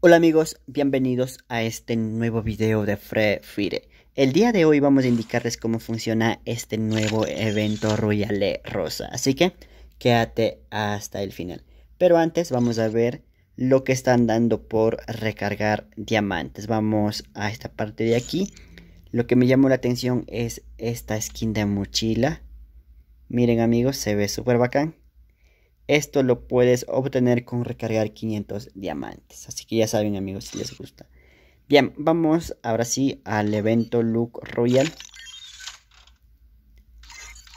Hola amigos, bienvenidos a este nuevo video de Free Fire. El día de hoy vamos a indicarles cómo funciona este nuevo evento Royale Rosa, así que quédate hasta el final. Pero antes vamos a ver lo que están dando por recargar diamantes. Vamos a esta parte de aquí. Lo que me llamó la atención es esta skin de mochila. Miren amigos, se ve súper bacán. Esto lo puedes obtener con recargar 500 diamantes. Así que ya saben amigos si les gusta. Bien, vamos ahora sí al evento Look Royal.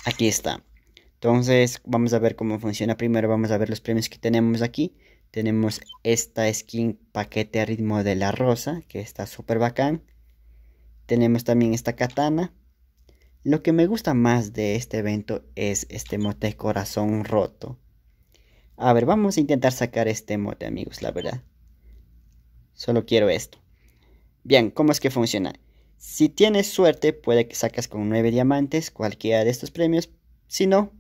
Aquí está. Entonces vamos a ver cómo funciona. Primero vamos a ver los premios que tenemos aquí. Tenemos esta skin paquete ritmo de la rosa, que está súper bacán. Tenemos también esta katana. Lo que me gusta más de este evento es este mote corazón roto. A ver, vamos a intentar sacar este mote, amigos, la verdad. Solo quiero esto. Bien, ¿cómo es que funciona? Si tienes suerte, puede que sacas con 9 diamantes cualquiera de estos premios. Si no,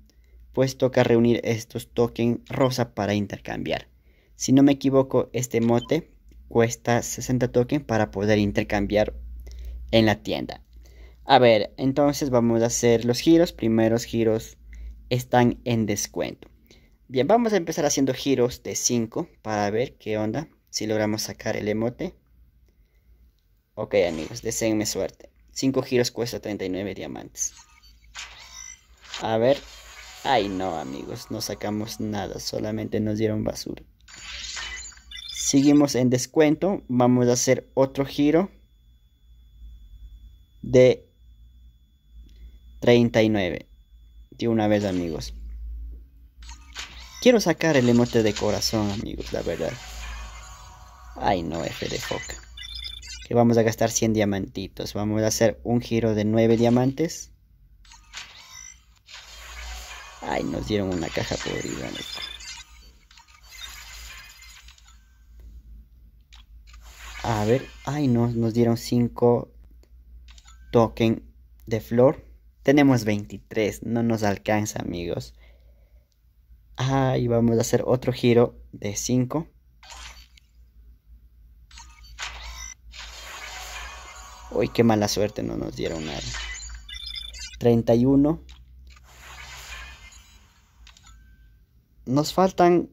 pues toca reunir estos tokens rosa para intercambiar. Si no me equivoco, este mote cuesta 60 tokens para poder intercambiar en la tienda. A ver, entonces vamos a hacer los giros. Primeros giros están en descuento. Bien, vamos a empezar haciendo giros de 5 para ver qué onda, si logramos sacar el emote. Ok amigos, deseenme suerte. 5 giros cuesta 39 diamantes. A ver. Ay no amigos, no sacamos nada, solamente nos dieron basura. Seguimos en descuento, vamos a hacer otro giro de 39. De una vez amigos. Quiero sacar el emote de corazón, amigos, la verdad. Ay, no, F de foca. Que vamos a gastar 100 diamantitos. Vamos a hacer un giro de 9 diamantes. Ay, nos dieron una caja podrida, A ver, ay, no, nos dieron 5 token de flor. Tenemos 23, no nos alcanza, amigos. Ahí vamos a hacer otro giro de 5. Uy, qué mala suerte, no nos dieron nada. 31. Nos faltan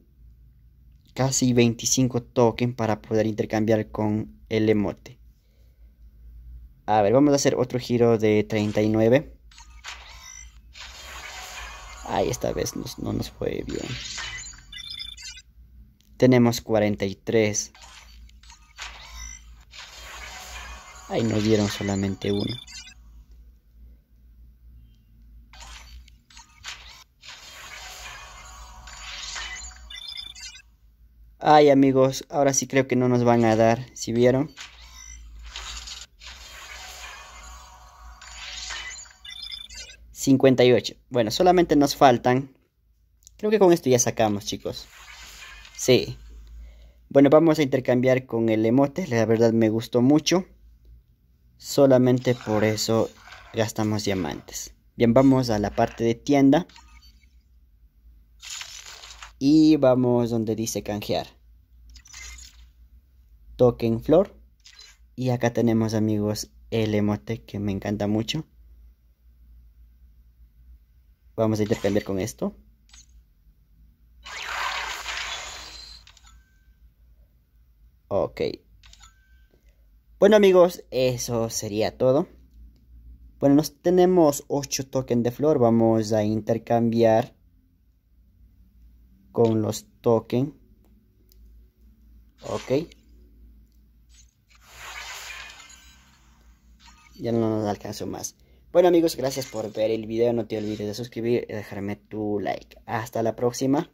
casi 25 tokens para poder intercambiar con el emote. A ver, vamos a hacer otro giro de 39. Ay, esta vez no nos fue bien. Tenemos 43. Ay, nos dieron solamente uno. Ay amigos, ahora sí creo que no nos van a dar, si vieron? 58. Bueno, solamente nos faltan... Creo que con esto ya sacamos, chicos. Sí. Bueno, vamos a intercambiar con el emote. La verdad me gustó mucho. Solamente por eso gastamos diamantes. Bien, vamos a la parte de tienda. Y vamos donde dice canjear. Token flor. Y acá tenemos amigos el emote que me encanta mucho. Vamos a intercambiar con esto. Ok. Bueno amigos, eso sería todo. Bueno, nos tenemos 8 tokens de flor. Vamos a intercambiar con los tokens. Ok. Ya no nos alcanzó más. Bueno amigos, gracias por ver el video. No te olvides de suscribir y dejarme tu like. Hasta la próxima.